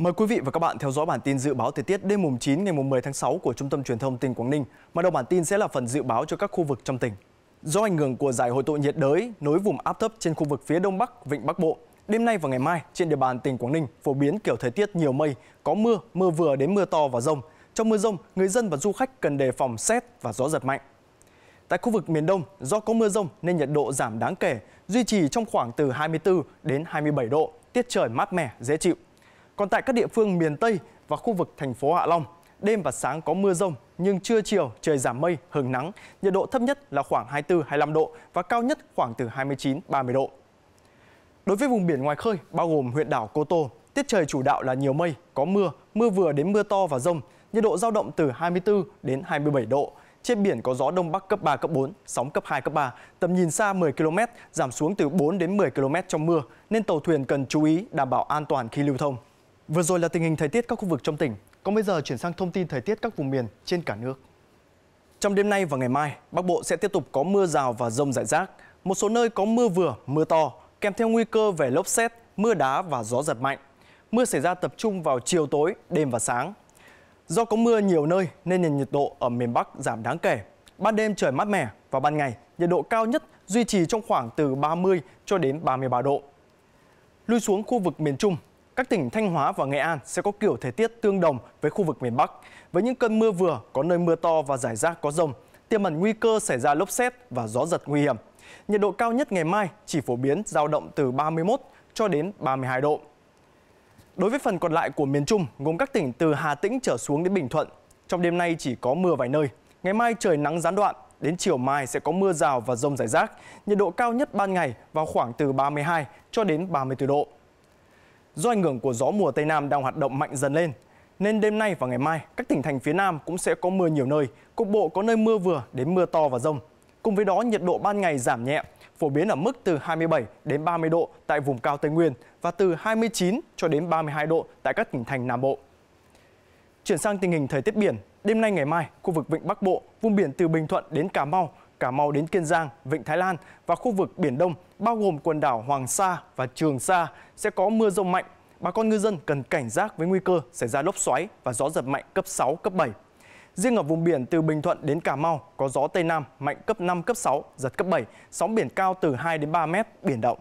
Mời quý vị và các bạn theo dõi bản tin dự báo thời tiết đêm mùng 9 ngày mùng 10 tháng 6 của Trung tâm Truyền thông tỉnh Quảng Ninh. Mở đầu bản tin sẽ là phần dự báo cho các khu vực trong tỉnh. Do ảnh hưởng của giải hội tụ nhiệt đới nối vùng áp thấp trên khu vực phía đông bắc vịnh Bắc Bộ, đêm nay và ngày mai trên địa bàn tỉnh Quảng Ninh phổ biến kiểu thời tiết nhiều mây, có mưa, mưa vừa đến mưa to và rông. Trong mưa rông, người dân và du khách cần đề phòng xét và gió giật mạnh. Tại khu vực miền Đông, do có mưa rông nên nhiệt độ giảm đáng kể, duy trì trong khoảng từ 24 đến 27 độ, tiết trời mát mẻ, dễ chịu. Còn tại các địa phương miền Tây và khu vực thành phố Hạ Long, đêm và sáng có mưa rông nhưng trưa chiều trời giảm mây, hừng nắng, nhiệt độ thấp nhất là khoảng 24-25 độ và cao nhất khoảng từ 29-30 độ. Đối với vùng biển ngoài khơi, bao gồm huyện đảo Cô Tô, tiết trời chủ đạo là nhiều mây, có mưa, mưa vừa đến mưa to và rông, nhiệt độ giao động từ 24 đến 27 độ. Trên biển có gió đông bắc cấp 3, cấp 4, sóng cấp 2, cấp 3, tầm nhìn xa 10 km, giảm xuống từ 4 đến 10 km trong mưa, nên tàu thuyền cần chú ý đảm bảo an toàn khi lưu thông. Vừa rồi là tình hình thời tiết các khu vực trong tỉnh. Còn bây giờ chuyển sang thông tin thời tiết các vùng miền trên cả nước. Trong đêm nay và ngày mai, Bắc Bộ sẽ tiếp tục có mưa rào và rông rải rác. Một số nơi có mưa vừa, mưa to, kèm theo nguy cơ về lốc xét, mưa đá và gió giật mạnh. Mưa xảy ra tập trung vào chiều tối, đêm và sáng. Do có mưa nhiều nơi nên nền nhiệt độ ở miền Bắc giảm đáng kể. Ban đêm trời mát mẻ và ban ngày nhiệt độ cao nhất duy trì trong khoảng từ 30 cho đến 33 độ. Lui xuống khu vực miền Trung, các tỉnh Thanh Hóa và Nghệ An sẽ có kiểu thời tiết tương đồng với khu vực miền Bắc, với những cơn mưa vừa có nơi mưa to và rải rác có rông, tiềm ẩn nguy cơ xảy ra lốc xét và gió giật nguy hiểm. Nhiệt độ cao nhất ngày mai chỉ phổ biến dao động từ 31 cho đến 32 độ. Đối với phần còn lại của miền Trung, gồm các tỉnh từ Hà Tĩnh trở xuống đến Bình Thuận, trong đêm nay chỉ có mưa vài nơi. Ngày mai trời nắng gián đoạn, đến chiều mai sẽ có mưa rào và rông rải rác. Nhiệt độ cao nhất ban ngày vào khoảng từ 32 cho đến 34 độ. Do ảnh hưởng của gió mùa Tây Nam đang hoạt động mạnh dần lên, nên đêm nay và ngày mai, các tỉnh thành phía Nam cũng sẽ có mưa nhiều nơi, cục bộ có nơi mưa vừa đến mưa to và rông. Cùng với đó, nhiệt độ ban ngày giảm nhẹ, phổ biến ở mức từ 27 đến 30 độ tại vùng cao Tây Nguyên và từ 29 cho đến 32 độ tại các tỉnh thành Nam Bộ. Chuyển sang tình hình thời tiết biển, đêm nay ngày mai, khu vực Vịnh Bắc Bộ, vùng biển từ Bình Thuận đến Cà Mau Cà Mau đến Kiên Giang, Vịnh Thái Lan và khu vực Biển Đông, bao gồm quần đảo Hoàng Sa và Trường Sa, sẽ có mưa rông mạnh. Bà con ngư dân cần cảnh giác với nguy cơ xảy ra lốc xoáy và gió giật mạnh cấp 6, cấp 7. Riêng ở vùng biển từ Bình Thuận đến Cà Mau có gió Tây Nam mạnh cấp 5, cấp 6, giật cấp 7, sóng biển cao từ 2 đến 3 mét, biển động.